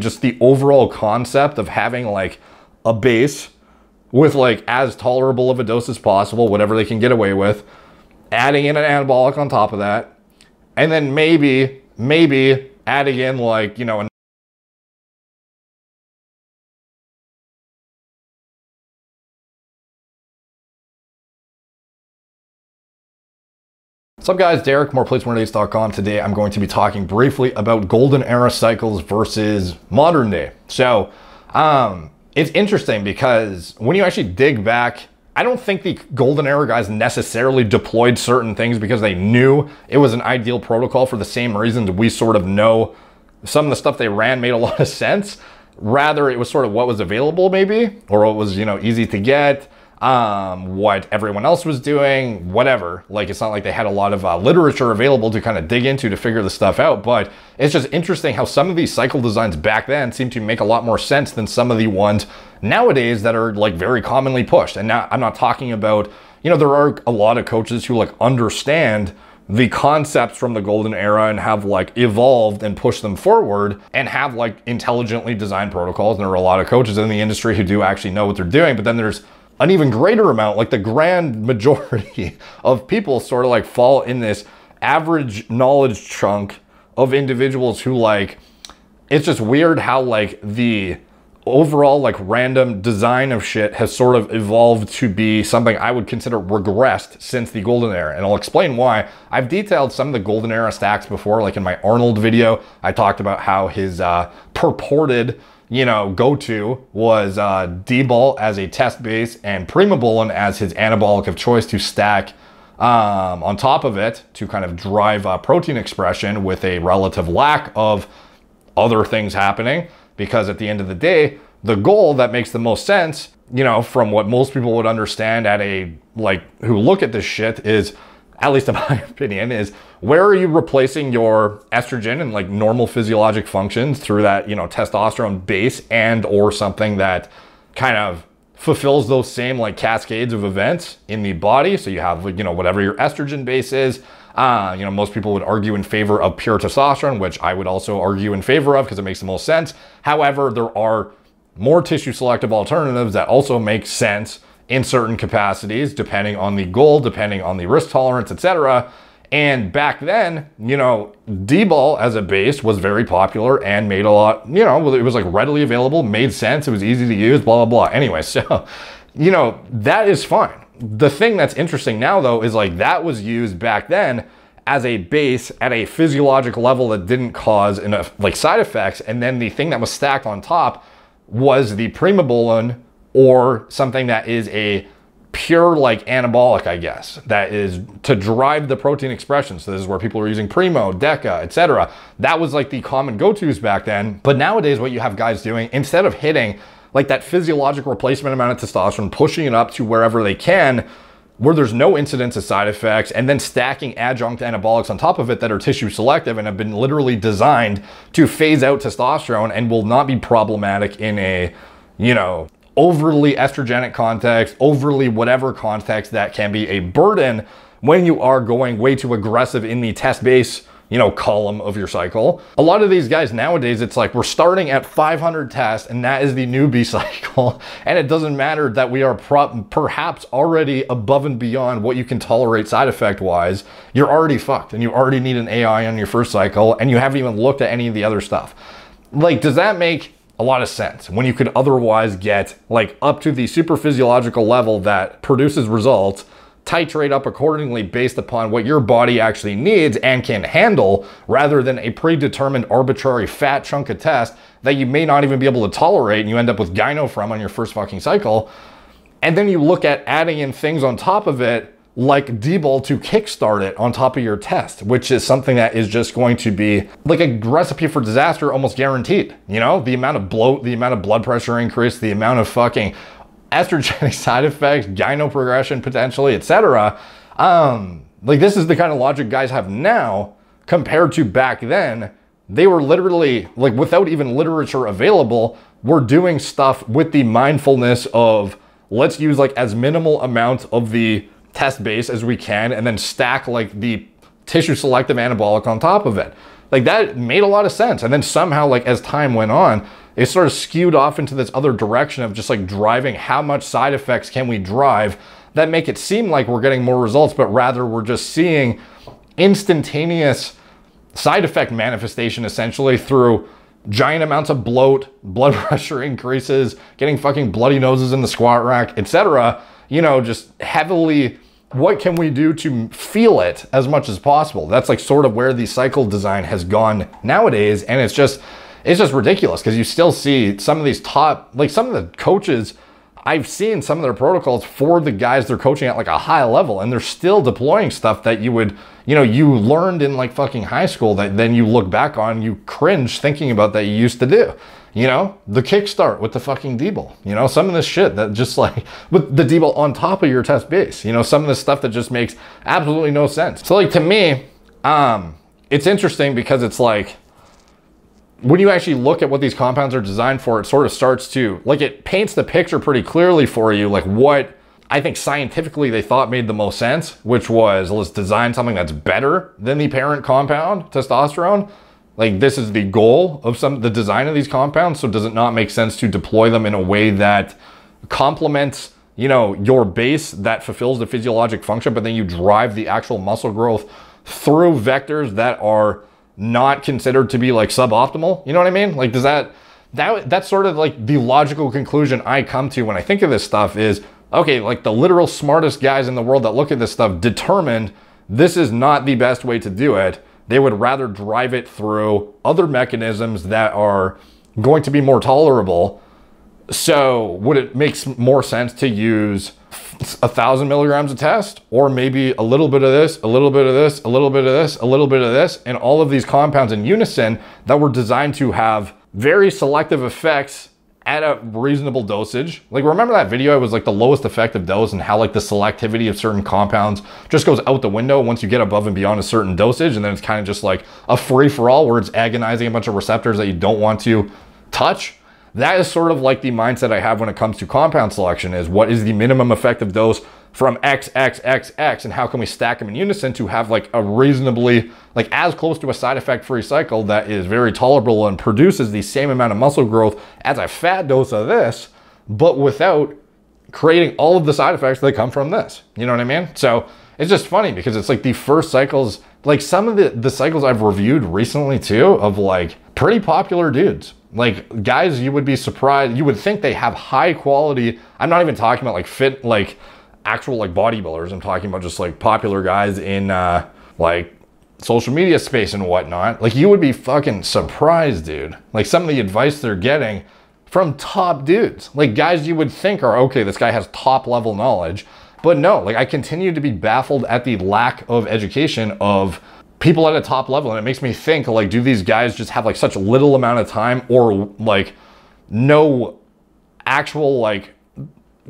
just the overall concept of having like a base with like as tolerable of a dose as possible, whatever they can get away with, adding in an anabolic on top of that, and then maybe, maybe adding in like, you know, What's up guys, Derek, moreplates one Today I'm going to be talking briefly about golden era cycles versus modern day. So um, it's interesting because when you actually dig back, I don't think the golden era guys necessarily deployed certain things because they knew it was an ideal protocol for the same reasons we sort of know some of the stuff they ran made a lot of sense. Rather, it was sort of what was available maybe, or what was, you know, easy to get, um, what everyone else was doing, whatever. Like, it's not like they had a lot of uh, literature available to kind of dig into to figure this stuff out, but it's just interesting how some of these cycle designs back then seem to make a lot more sense than some of the ones nowadays that are like very commonly pushed. And now I'm not talking about, you know, there are a lot of coaches who like understand the concepts from the golden era and have like evolved and pushed them forward and have like intelligently designed protocols. And there are a lot of coaches in the industry who do actually know what they're doing, but then there's an even greater amount, like the grand majority of people sort of like fall in this average knowledge chunk of individuals who like, it's just weird how like the overall like random design of shit has sort of evolved to be something I would consider regressed since the golden era. And I'll explain why. I've detailed some of the golden era stacks before, like in my Arnold video, I talked about how his uh, purported you know, go to was uh, D-Bolt as a test base and Primabolin as his anabolic of choice to stack um, on top of it to kind of drive uh, protein expression with a relative lack of other things happening. Because at the end of the day, the goal that makes the most sense, you know, from what most people would understand at a, like, who look at this shit is at least in my opinion, is where are you replacing your estrogen and like normal physiologic functions through that, you know, testosterone base and or something that kind of fulfills those same like cascades of events in the body. So you have, you know, whatever your estrogen base is. Uh, you know, most people would argue in favor of pure testosterone, which I would also argue in favor of because it makes the most sense. However, there are more tissue selective alternatives that also make sense in certain capacities, depending on the goal, depending on the risk tolerance, etc. And back then, you know, D-ball as a base was very popular and made a lot, you know, it was like readily available, made sense, it was easy to use, blah, blah, blah. Anyway, so, you know, that is fine. The thing that's interesting now though is like that was used back then as a base at a physiologic level that didn't cause enough like side effects. And then the thing that was stacked on top was the primobolan or something that is a pure like anabolic, I guess, that is to drive the protein expression. So this is where people are using Primo, Deca, etc. That was like the common go-tos back then. But nowadays what you have guys doing, instead of hitting like that physiologic replacement amount of testosterone, pushing it up to wherever they can, where there's no incidence of side effects, and then stacking adjunct anabolics on top of it that are tissue selective and have been literally designed to phase out testosterone and will not be problematic in a, you know, overly estrogenic context, overly whatever context that can be a burden when you are going way too aggressive in the test base you know, column of your cycle. A lot of these guys nowadays, it's like we're starting at 500 tests and that is the newbie cycle. And it doesn't matter that we are perhaps already above and beyond what you can tolerate side effect wise. You're already fucked and you already need an AI on your first cycle and you haven't even looked at any of the other stuff. Like, does that make a lot of sense when you could otherwise get like up to the super physiological level that produces results titrate up accordingly based upon what your body actually needs and can handle rather than a predetermined arbitrary fat chunk of test that you may not even be able to tolerate and you end up with gyno from on your first fucking cycle. And then you look at adding in things on top of it like Diebel to kickstart it on top of your test, which is something that is just going to be like a recipe for disaster almost guaranteed. You know, the amount of bloat, the amount of blood pressure increase, the amount of fucking estrogenic side effects, gyno progression potentially, etc. Um, like this is the kind of logic guys have now compared to back then. They were literally like without even literature available, we're doing stuff with the mindfulness of let's use like as minimal amount of the test base as we can and then stack like the tissue selective anabolic on top of it. Like that made a lot of sense. And then somehow like as time went on, it sort of skewed off into this other direction of just like driving how much side effects can we drive that make it seem like we're getting more results, but rather we're just seeing instantaneous side effect manifestation essentially through giant amounts of bloat, blood pressure increases, getting fucking bloody noses in the squat rack, etc you know, just heavily what can we do to feel it as much as possible? That's like sort of where the cycle design has gone nowadays. And it's just, it's just ridiculous because you still see some of these top, like some of the coaches, I've seen some of their protocols for the guys they're coaching at like a high level and they're still deploying stuff that you would, you know, you learned in like fucking high school that then you look back on, you cringe thinking about that you used to do you know, the kickstart with the fucking Diebel, you know, some of this shit that just like with the Diebel on top of your test base, you know, some of this stuff that just makes absolutely no sense. So like to me, um, it's interesting because it's like, when you actually look at what these compounds are designed for, it sort of starts to, like it paints the picture pretty clearly for you, like what I think scientifically they thought made the most sense, which was let's design something that's better than the parent compound, testosterone, like this is the goal of some the design of these compounds, so does it not make sense to deploy them in a way that complements you know, your base that fulfills the physiologic function, but then you drive the actual muscle growth through vectors that are not considered to be like suboptimal. You know what I mean? Like, does that, that, that's sort of like the logical conclusion I come to when I think of this stuff is, okay, like the literal smartest guys in the world that look at this stuff determined this is not the best way to do it. They would rather drive it through other mechanisms that are going to be more tolerable. So would it make more sense to use a thousand milligrams of test or maybe a little bit of this, a little bit of this, a little bit of this, a little bit of this, and all of these compounds in unison that were designed to have very selective effects at a reasonable dosage. Like remember that video, it was like the lowest effective dose and how like the selectivity of certain compounds just goes out the window once you get above and beyond a certain dosage. And then it's kind of just like a free for all where it's agonizing a bunch of receptors that you don't want to touch. That is sort of like the mindset I have when it comes to compound selection is what is the minimum effective dose from X, X, X, X, and how can we stack them in unison to have like a reasonably, like as close to a side effect free cycle that is very tolerable and produces the same amount of muscle growth as a fat dose of this, but without creating all of the side effects that come from this. You know what I mean? So it's just funny because it's like the first cycles, like some of the, the cycles I've reviewed recently too of like pretty popular dudes. Like guys, you would be surprised. You would think they have high quality. I'm not even talking about like fit, like actual like bodybuilders. I'm talking about just like popular guys in uh, like social media space and whatnot. Like you would be fucking surprised, dude. Like some of the advice they're getting from top dudes, like guys you would think are okay, this guy has top level knowledge. But no, like I continue to be baffled at the lack of education of people at a top level. And it makes me think like, do these guys just have like such little amount of time or like no actual like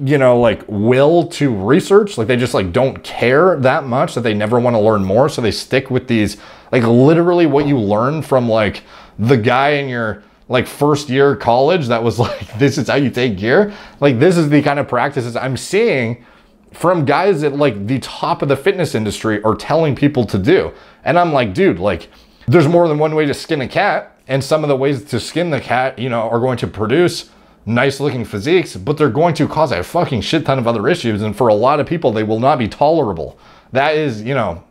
you know, like will to research. Like they just like don't care that much that they never want to learn more. So they stick with these, like literally what you learn from like the guy in your like first year college that was like, this is how you take gear. Like this is the kind of practices I'm seeing from guys at like the top of the fitness industry are telling people to do. And I'm like, dude, like there's more than one way to skin a cat. And some of the ways to skin the cat, you know, are going to produce nice looking physiques, but they're going to cause a fucking shit ton of other issues. And for a lot of people, they will not be tolerable. That is, you know.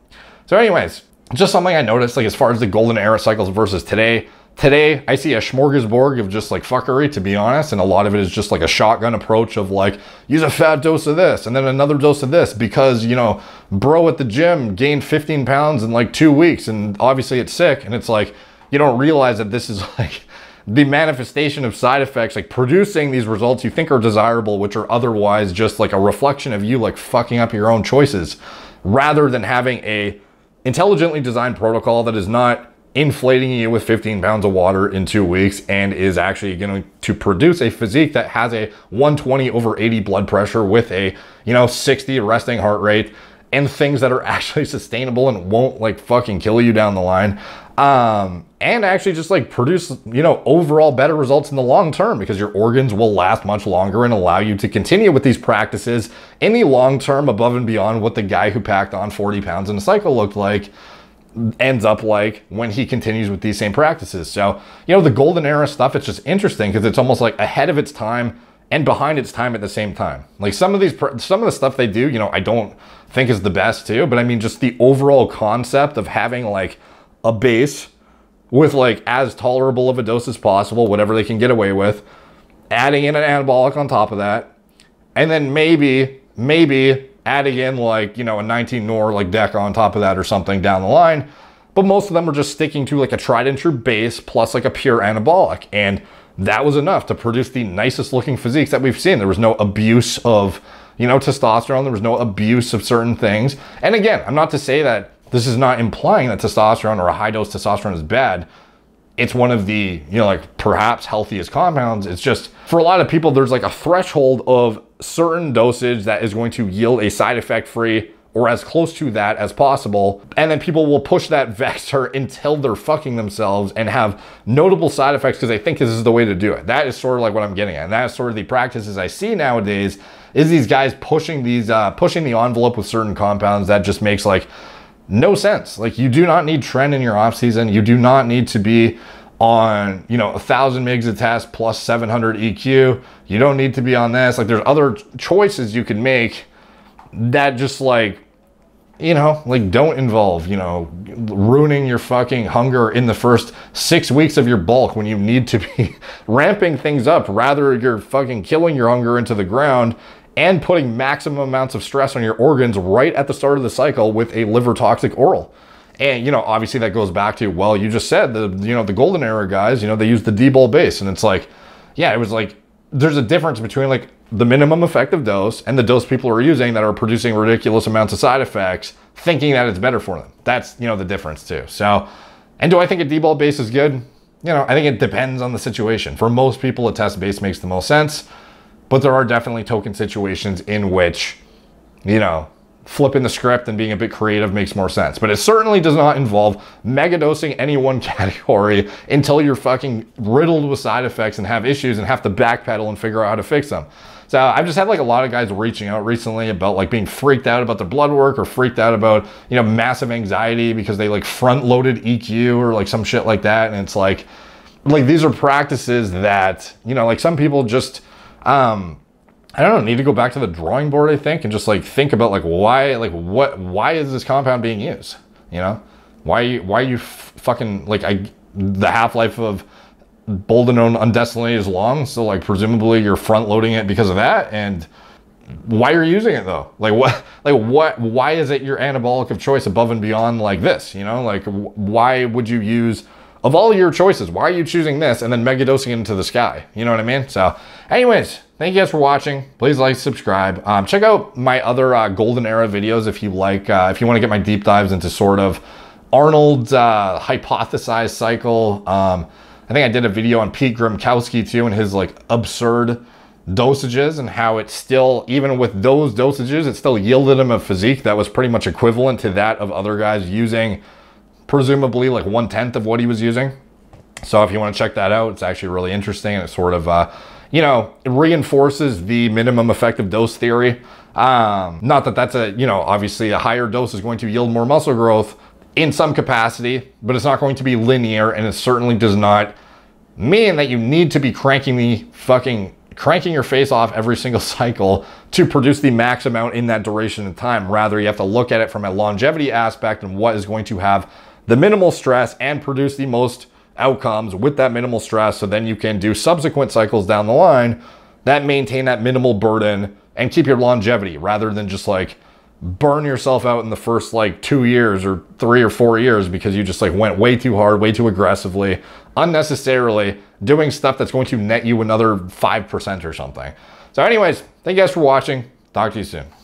So, anyways, just something I noticed, like as far as the golden era cycles versus today. Today, I see a smorgasbord of just like fuckery, to be honest. And a lot of it is just like a shotgun approach of like, use a fat dose of this and then another dose of this because, you know, bro at the gym gained 15 pounds in like two weeks and obviously it's sick. And it's like, you don't realize that this is like, the manifestation of side effects, like producing these results you think are desirable, which are otherwise just like a reflection of you like fucking up your own choices, rather than having a intelligently designed protocol that is not inflating you with 15 pounds of water in two weeks and is actually going to produce a physique that has a 120 over 80 blood pressure with a, you know, 60 resting heart rate and things that are actually sustainable and won't like fucking kill you down the line um, and actually just like produce, you know, overall better results in the long term because your organs will last much longer and allow you to continue with these practices in the long term above and beyond what the guy who packed on 40 pounds in a cycle looked like ends up like when he continues with these same practices. So, you know, the golden era stuff, it's just interesting because it's almost like ahead of its time and behind its time at the same time. Like some of these, some of the stuff they do, you know, I don't think is the best too, but I mean, just the overall concept of having like a base with like as tolerable of a dose as possible, whatever they can get away with, adding in an anabolic on top of that, and then maybe, maybe adding in like, you know, a 19 nor like deck on top of that or something down the line. But most of them are just sticking to like a tried and true base plus like a pure anabolic. And that was enough to produce the nicest looking physiques that we've seen. There was no abuse of, you know, testosterone. There was no abuse of certain things. And again, I'm not to say that this is not implying that testosterone or a high dose testosterone is bad. It's one of the, you know, like perhaps healthiest compounds. It's just for a lot of people, there's like a threshold of certain dosage that is going to yield a side effect free or as close to that as possible. And then people will push that vector until they're fucking themselves and have notable side effects because they think this is the way to do it. That is sort of like what I'm getting at. And that is sort of the practices I see nowadays is these guys pushing these, uh, pushing the envelope with certain compounds that just makes like no sense. Like you do not need trend in your off season. You do not need to be on, you know, a thousand migs of test plus 700 EQ. You don't need to be on this. Like there's other choices you can make that just like, you know, like don't involve, you know, ruining your fucking hunger in the first six weeks of your bulk when you need to be ramping things up. Rather, you're fucking killing your hunger into the ground and putting maximum amounts of stress on your organs right at the start of the cycle with a liver toxic oral. And you know, obviously that goes back to well, you just said the you know the golden era guys, you know, they use the D-ball base, and it's like, yeah, it was like there's a difference between like the minimum effective dose and the dose people are using that are producing ridiculous amounts of side effects, thinking that it's better for them. That's you know the difference too. So, and do I think a D-ball base is good? You know, I think it depends on the situation. For most people, a test base makes the most sense. But there are definitely token situations in which, you know, flipping the script and being a bit creative makes more sense. But it certainly does not involve mega dosing any one category until you're fucking riddled with side effects and have issues and have to backpedal and figure out how to fix them. So I've just had like a lot of guys reaching out recently about like being freaked out about their blood work or freaked out about, you know, massive anxiety because they like front loaded EQ or like some shit like that. And it's like, like these are practices that, you know, like some people just, um, I don't know, need to go back to the drawing board, I think, and just like think about like why, like what, why is this compound being used? You know, why, why are you fucking like I, the half life of boldenone undestilnated is long, so like presumably you're front loading it because of that, and why are you using it though? Like what, like what, why is it your anabolic of choice above and beyond like this? You know, like why would you use of all your choices, why are you choosing this and then megadosing it into the sky? You know what I mean? So anyways, thank you guys for watching. Please like, subscribe. Um, check out my other uh, golden era videos if you like, uh, if you want to get my deep dives into sort of Arnold's uh, hypothesized cycle. Um, I think I did a video on Pete Grimkowski too and his like absurd dosages and how it still, even with those dosages, it still yielded him a physique that was pretty much equivalent to that of other guys using presumably like one tenth of what he was using. So if you want to check that out, it's actually really interesting and it sort of, uh, you know, reinforces the minimum effective dose theory. Um, not that that's a, you know, obviously a higher dose is going to yield more muscle growth in some capacity, but it's not going to be linear and it certainly does not mean that you need to be cranking the fucking cranking your face off every single cycle to produce the max amount in that duration of time. Rather, you have to look at it from a longevity aspect and what is going to have the minimal stress and produce the most outcomes with that minimal stress. So then you can do subsequent cycles down the line that maintain that minimal burden and keep your longevity rather than just like burn yourself out in the first like two years or three or four years because you just like went way too hard, way too aggressively, unnecessarily doing stuff that's going to net you another 5% or something. So anyways, thank you guys for watching. Talk to you soon.